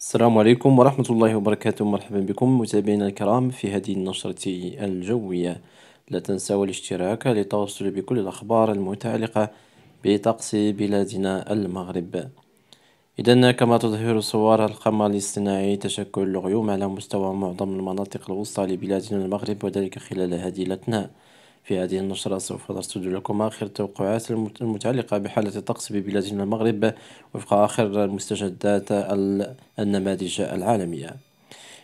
السلام عليكم ورحمة الله وبركاته مرحبا بكم متابعينا الكرام في هذه النشرة الجوية لا تنسوا الاشتراك لتوصل بكل الأخبار المتعلقة بطقس بلادنا المغرب إذن كما تظهر صور القمر الاصطناعي تشكل الغيوم على مستوى معظم المناطق الوسطى لبلادنا المغرب وذلك خلال هذه الأثناء في هذه النشرة سوف نرصد لكم آخر التوقعات المتعلقة بحالة الطقس ببلادنا المغرب وفق آخر المستجدات النماذج العالمية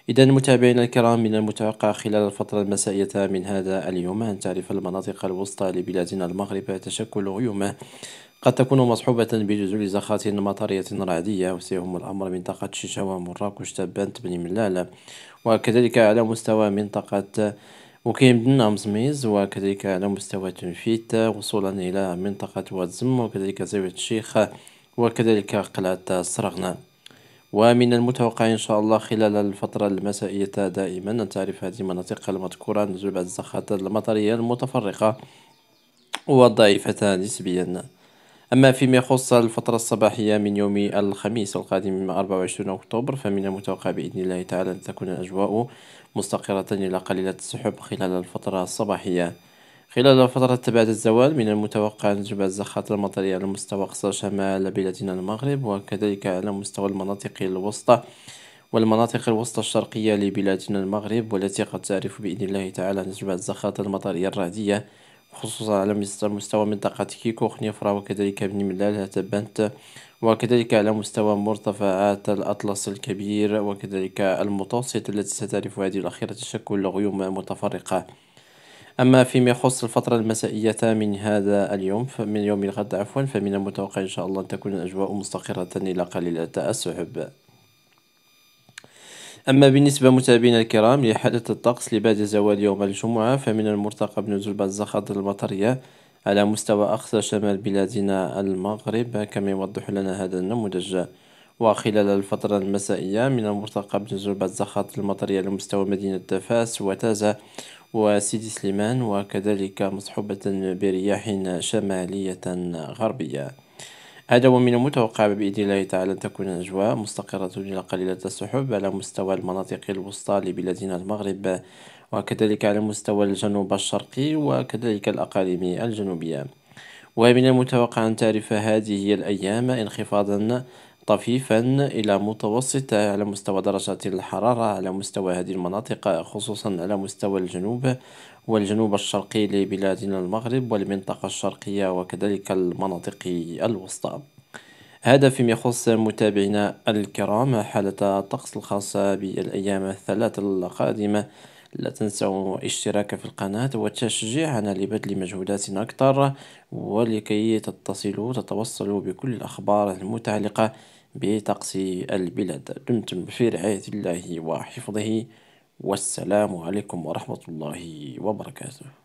إذا متابعينا الكرام من المتوقع خلال الفترة المسائية من هذا اليوم أن تعرف المناطق الوسطى لبلادنا المغرب تشكل غيومه قد تكون مصحوبة بجزر زخات مطرية رعدية وسيهم الأمر منطقة شيشاوا مراكش تبانت بن ملالة وكذلك على مستوى منطقة وكاين بن امزميز وكذلك على مستوى تنفيت وصولا إلى منطقة واتزم وكذلك زاوية الشيخ وكذلك قلعة سرغنة ومن المتوقع إن شاء الله خلال الفترة المسائية دائما أن تعرف هذه المناطق المذكورة نزول بعض الزخات المطرية المتفرقة وضعيفة نسبيا أما فيما يخص الفترة الصباحية من يوم الخميس القادم 24 أكتوبر فمن المتوقع بإذن الله تعالى أن تكون الأجواء مستقرة إلى قليلة السحب خلال الفترة الصباحية خلال فترة بعد الزوال من المتوقع أن تجب الزخات المطرية على مستوى أقصى شمال بلادنا المغرب وكذلك على مستوى المناطق الوسطى والمناطق الوسطى الشرقية لبلادنا المغرب والتي قد تعرف بإذن الله تعالى نسبة الزخات المطرية الرعدية خصوصا على مستوى منطقة كيكو خنيفرة وكذلك بن ملال هتبنت وكذلك على مستوى مرتفعات الأطلس الكبير وكذلك المتوسط التي ستعرف هذه الأخيرة تشكل غيوم متفرقة أما فيما يخص الفترة المسائية من هذا اليوم من يوم الغد عفوا فمن المتوقع إن شاء الله أن تكون الأجواء مستقرة إلى قليل التأسعب أما بالنسبة متابعينا الكرام لحالة الطقس لبعد زوال يوم الجمعة فمن المرتقب نزول بعض الزخات المطرية على مستوى أقصى شمال بلادنا المغرب كما يوضح لنا هذا النموذج وخلال الفترة المسائية من المرتقب نزول بعض الزخات المطرية على مستوى مدينة دفاس وتازة وسيدي سليمان وكذلك مصحوبة برياح شمالية غربية هذا ومن المتوقع بإذن الله تعالى أن تكون الأجواء مستقرة إلى قليلة السحب على مستوى المناطق الوسطى لبلادنا المغرب وكذلك على مستوى الجنوب الشرقي وكذلك الأقاليم الجنوبية ومن المتوقع أن تعرف هذه الأيام انخفاضا طفيفا إلى متوسط على مستوى درجات الحرارة على مستوى هذه المناطق خصوصا على مستوى الجنوب والجنوب الشرقي لبلادنا المغرب والمنطقة الشرقية وكذلك المناطق الوسطى هذا فيما يخص متابعينا الكرام حالة الطقس الخاصة بالأيام الثلاث القادمة لا تنسوا الاشتراك في القناة وتشجيعنا لبذل مجهودات أكثر ولكي تتصلوا تتوصلوا بكل الأخبار المتعلقة بطقس البلاد دمتم في رعاية الله وحفظه والسلام عليكم ورحمة الله وبركاته